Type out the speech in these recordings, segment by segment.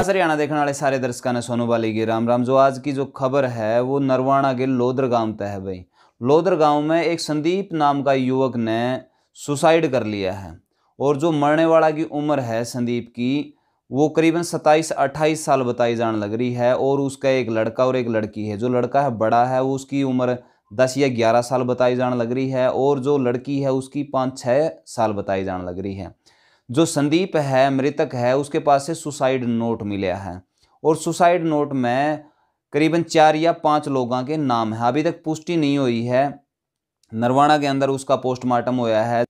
आज हरियाणा देखने वाले सारे दर्शकों ने सोनू बाली की राम राम जो आज की जो खबर है वो नरवाणा के लोदर गांव तय है भाई लोदर गांव में एक संदीप नाम का युवक ने सुसाइड कर लिया है और जो मरने वाला की उम्र है संदीप की वो करीबन 27 अट्ठाईस साल बताई जाने लग रही है और उसका एक लड़का और एक लड़की है जो लड़का है बड़ा है वो उसकी उम्र दस या ग्यारह साल बताई जाने लग रही है और जो लड़की है उसकी पाँच छः साल बताई जान लग रही है जो संदीप है मृतक है उसके पास से सुसाइड नोट मिला है और सुसाइड नोट में करीबन चार या पाँच लोगों के नाम है अभी तक पुष्टि नहीं हुई है नरवाना के अंदर उसका पोस्टमार्टम होया है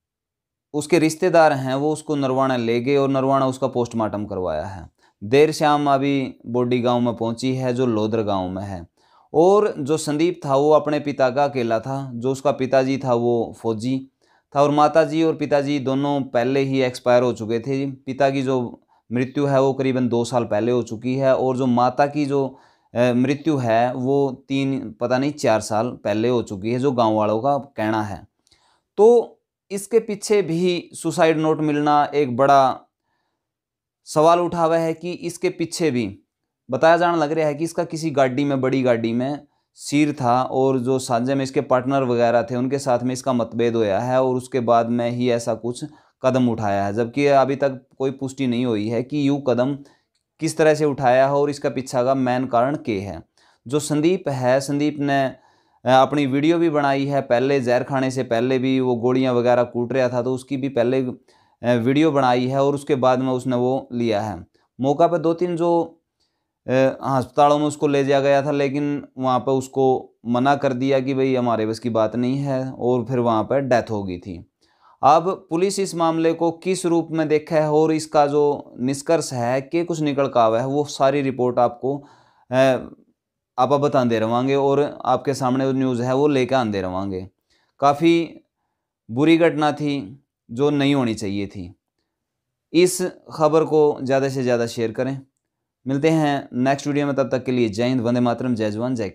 उसके रिश्तेदार हैं वो उसको नरवाना ले गए और नरवाना उसका पोस्टमार्टम करवाया है देर शाम अभी बोडी गांव में पहुंची है जो लोधर गांव में है और जो संदीप था वो अपने पिता का अकेला था जो उसका पिताजी था वो फौजी था और माता जी और पिताजी दोनों पहले ही एक्सपायर हो चुके थे पिता की जो मृत्यु है वो करीबन दो साल पहले हो चुकी है और जो माता की जो मृत्यु है वो तीन पता नहीं चार साल पहले हो चुकी है जो गाँव वालों का कहना है तो इसके पीछे भी सुसाइड नोट मिलना एक बड़ा सवाल उठा हुआ है कि इसके पीछे भी बताया जाना लग रहा है कि इसका किसी गाड़ी में बड़ी गाड़ी में सिर था और जो साझे में इसके पार्टनर वगैरह थे उनके साथ में इसका मतभेद होया है और उसके बाद में ही ऐसा कुछ कदम उठाया है जबकि अभी तक कोई पुष्टि नहीं हुई है कि यू कदम किस तरह से उठाया है और इसका पीछा का मेन कारण के है जो संदीप है संदीप ने अपनी वीडियो भी बनाई है पहले जहर खाने से पहले भी वो गोलियां वगैरह कूट रहा था तो उसकी भी पहले वीडियो बनाई है और उसके बाद में उसने वो लिया है मौका पर दो तीन जो अस्पतालों में उसको ले जाया गया था लेकिन वहाँ पर उसको मना कर दिया कि भाई हमारे बस की बात नहीं है और फिर वहाँ पर डेथ हो गई थी अब पुलिस इस मामले को किस रूप में देखा है और इसका जो निष्कर्ष है कि कुछ निकल का आवा है वो सारी रिपोर्ट आपको आप बता दे रवांगे और आपके सामने जो न्यूज़ है वो लेकर आंदे रहेंगे काफ़ी बुरी घटना थी जो नहीं होनी चाहिए थी इस खबर को ज़्यादा से ज़्यादा शेयर करें मिलते हैं नेक्स्ट वीडियो में तब तक के लिए जय हिंद वंदे मातरम जय जवान जय